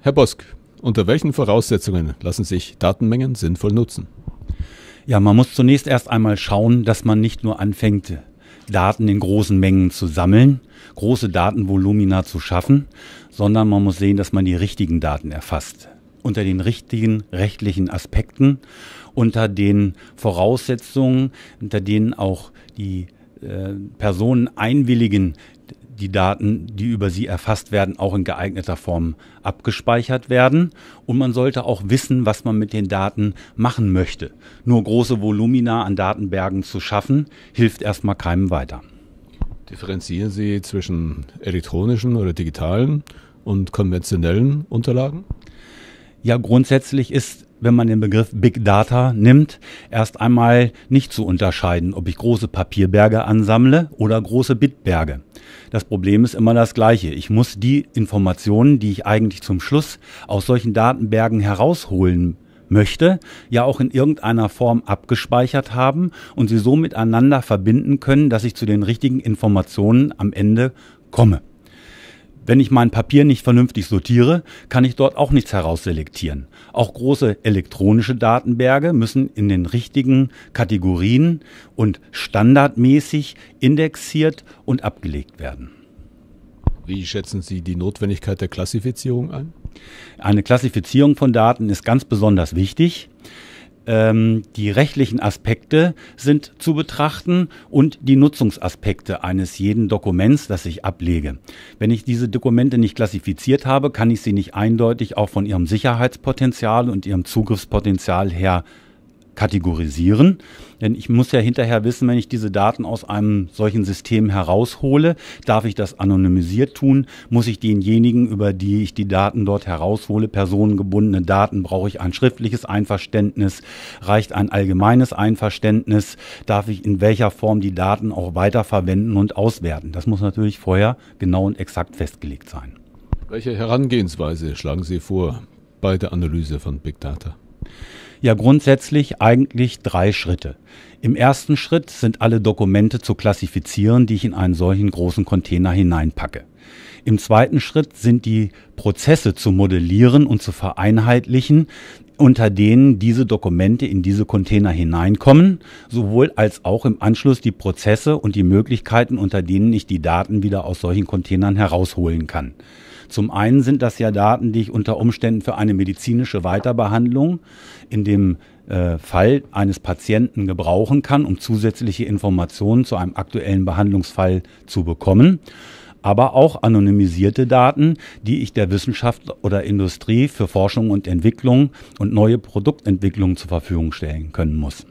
Herr Bosk, unter welchen Voraussetzungen lassen sich Datenmengen sinnvoll nutzen? Ja, man muss zunächst erst einmal schauen, dass man nicht nur anfängt, Daten in großen Mengen zu sammeln, große Datenvolumina zu schaffen, sondern man muss sehen, dass man die richtigen Daten erfasst. Unter den richtigen rechtlichen Aspekten, unter den Voraussetzungen, unter denen auch die äh, Personen einwilligen, die Daten, die über sie erfasst werden, auch in geeigneter Form abgespeichert werden. Und man sollte auch wissen, was man mit den Daten machen möchte. Nur große Volumina an Datenbergen zu schaffen, hilft erstmal keinem weiter. Differenzieren Sie zwischen elektronischen oder digitalen und konventionellen Unterlagen? Ja, grundsätzlich ist, wenn man den Begriff Big Data nimmt, erst einmal nicht zu unterscheiden, ob ich große Papierberge ansammle oder große Bitberge. Das Problem ist immer das gleiche. Ich muss die Informationen, die ich eigentlich zum Schluss aus solchen Datenbergen herausholen möchte, ja auch in irgendeiner Form abgespeichert haben und sie so miteinander verbinden können, dass ich zu den richtigen Informationen am Ende komme. Wenn ich mein Papier nicht vernünftig sortiere, kann ich dort auch nichts herausselektieren. Auch große elektronische Datenberge müssen in den richtigen Kategorien und standardmäßig indexiert und abgelegt werden. Wie schätzen Sie die Notwendigkeit der Klassifizierung ein? Eine Klassifizierung von Daten ist ganz besonders wichtig ähm, die rechtlichen Aspekte sind zu betrachten und die Nutzungsaspekte eines jeden Dokuments, das ich ablege. Wenn ich diese Dokumente nicht klassifiziert habe, kann ich sie nicht eindeutig auch von ihrem Sicherheitspotenzial und ihrem Zugriffspotenzial her kategorisieren. Denn ich muss ja hinterher wissen, wenn ich diese Daten aus einem solchen System heraushole, darf ich das anonymisiert tun? Muss ich denjenigen, über die ich die Daten dort heraushole, personengebundene Daten, brauche ich ein schriftliches Einverständnis? Reicht ein allgemeines Einverständnis? Darf ich in welcher Form die Daten auch weiterverwenden und auswerten? Das muss natürlich vorher genau und exakt festgelegt sein. Welche Herangehensweise schlagen Sie vor bei der Analyse von Big Data? Ja, grundsätzlich eigentlich drei Schritte. Im ersten Schritt sind alle Dokumente zu klassifizieren, die ich in einen solchen großen Container hineinpacke. Im zweiten Schritt sind die Prozesse zu modellieren und zu vereinheitlichen, unter denen diese Dokumente in diese Container hineinkommen, sowohl als auch im Anschluss die Prozesse und die Möglichkeiten, unter denen ich die Daten wieder aus solchen Containern herausholen kann. Zum einen sind das ja Daten, die ich unter Umständen für eine medizinische Weiterbehandlung in dem äh, Fall eines Patienten gebrauchen kann, um zusätzliche Informationen zu einem aktuellen Behandlungsfall zu bekommen aber auch anonymisierte Daten, die ich der Wissenschaft oder Industrie für Forschung und Entwicklung und neue Produktentwicklungen zur Verfügung stellen können muss.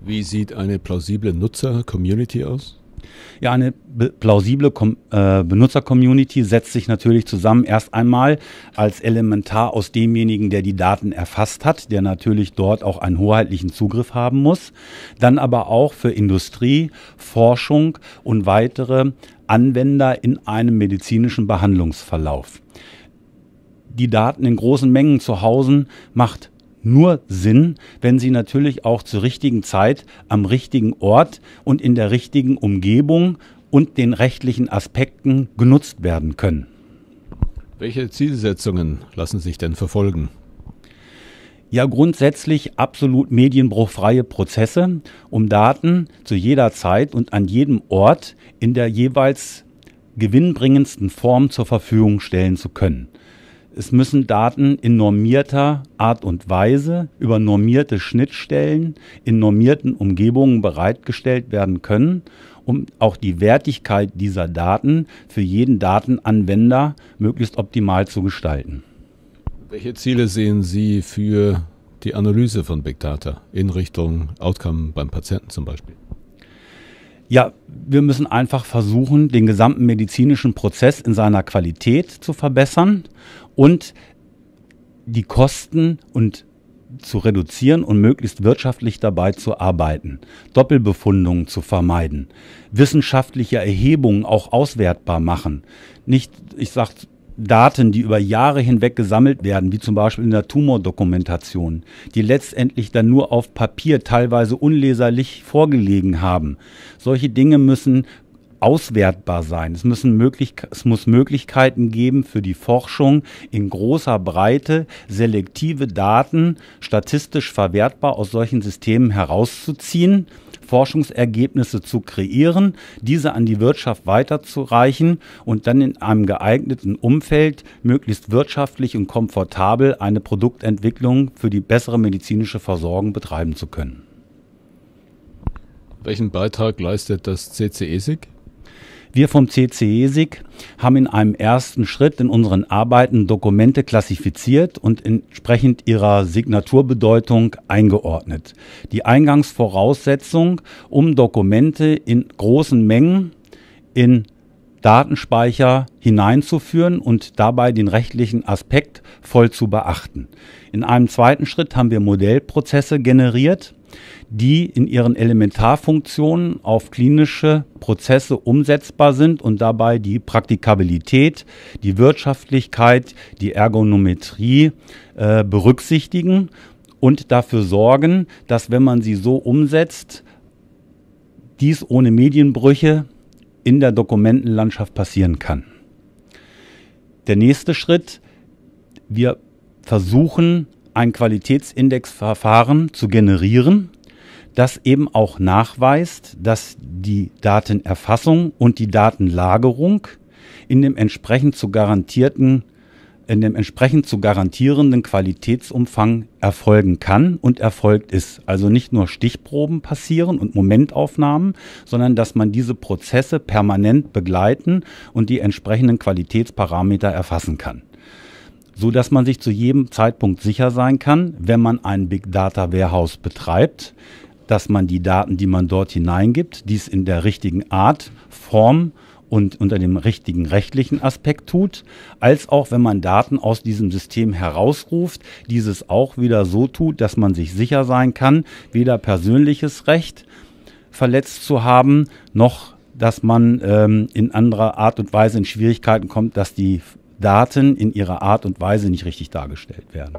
Wie sieht eine plausible Nutzer-Community aus? Ja, eine plausible äh, Benutzer-Community setzt sich natürlich zusammen erst einmal als Elementar aus demjenigen, der die Daten erfasst hat, der natürlich dort auch einen hoheitlichen Zugriff haben muss, dann aber auch für Industrie, Forschung und weitere Anwender in einem medizinischen Behandlungsverlauf. Die Daten in großen Mengen zu Hause macht nur Sinn, wenn sie natürlich auch zur richtigen Zeit am richtigen Ort und in der richtigen Umgebung und den rechtlichen Aspekten genutzt werden können. Welche Zielsetzungen lassen sich denn verfolgen? Ja, grundsätzlich absolut medienbruchfreie Prozesse, um Daten zu jeder Zeit und an jedem Ort in der jeweils gewinnbringendsten Form zur Verfügung stellen zu können. Es müssen Daten in normierter Art und Weise über normierte Schnittstellen in normierten Umgebungen bereitgestellt werden können, um auch die Wertigkeit dieser Daten für jeden Datenanwender möglichst optimal zu gestalten. Welche Ziele sehen Sie für die Analyse von Big Data in Richtung Outcome beim Patienten zum Beispiel? Ja, wir müssen einfach versuchen, den gesamten medizinischen Prozess in seiner Qualität zu verbessern und die Kosten und zu reduzieren und möglichst wirtschaftlich dabei zu arbeiten, Doppelbefundungen zu vermeiden, wissenschaftliche Erhebungen auch auswertbar machen. Nicht, ich sage Daten, die über Jahre hinweg gesammelt werden, wie zum Beispiel in der Tumordokumentation, die letztendlich dann nur auf Papier teilweise unleserlich vorgelegen haben. Solche Dinge müssen auswertbar sein. Es, müssen es muss Möglichkeiten geben für die Forschung in großer Breite, selektive Daten statistisch verwertbar aus solchen Systemen herauszuziehen, Forschungsergebnisse zu kreieren, diese an die Wirtschaft weiterzureichen und dann in einem geeigneten Umfeld möglichst wirtschaftlich und komfortabel eine Produktentwicklung für die bessere medizinische Versorgung betreiben zu können. Welchen Beitrag leistet das CCESIG? Wir vom CCESIG haben in einem ersten Schritt in unseren Arbeiten Dokumente klassifiziert und entsprechend ihrer Signaturbedeutung eingeordnet. Die Eingangsvoraussetzung, um Dokumente in großen Mengen in Datenspeicher hineinzuführen und dabei den rechtlichen Aspekt voll zu beachten. In einem zweiten Schritt haben wir Modellprozesse generiert, die in ihren Elementarfunktionen auf klinische Prozesse umsetzbar sind und dabei die Praktikabilität, die Wirtschaftlichkeit, die Ergonometrie äh, berücksichtigen und dafür sorgen, dass wenn man sie so umsetzt, dies ohne Medienbrüche in der Dokumentenlandschaft passieren kann. Der nächste Schritt, wir versuchen ein Qualitätsindexverfahren zu generieren, das eben auch nachweist, dass die Datenerfassung und die Datenlagerung in dem entsprechend zu garantierten in dem entsprechend zu garantierenden Qualitätsumfang erfolgen kann und erfolgt ist. Also nicht nur Stichproben passieren und Momentaufnahmen, sondern dass man diese Prozesse permanent begleiten und die entsprechenden Qualitätsparameter erfassen kann so dass man sich zu jedem Zeitpunkt sicher sein kann, wenn man ein Big Data Warehouse betreibt, dass man die Daten, die man dort hineingibt, dies in der richtigen Art, Form und unter dem richtigen rechtlichen Aspekt tut, als auch wenn man Daten aus diesem System herausruft, dieses auch wieder so tut, dass man sich sicher sein kann, weder persönliches Recht verletzt zu haben, noch dass man ähm, in anderer Art und Weise in Schwierigkeiten kommt, dass die Daten in ihrer Art und Weise nicht richtig dargestellt werden.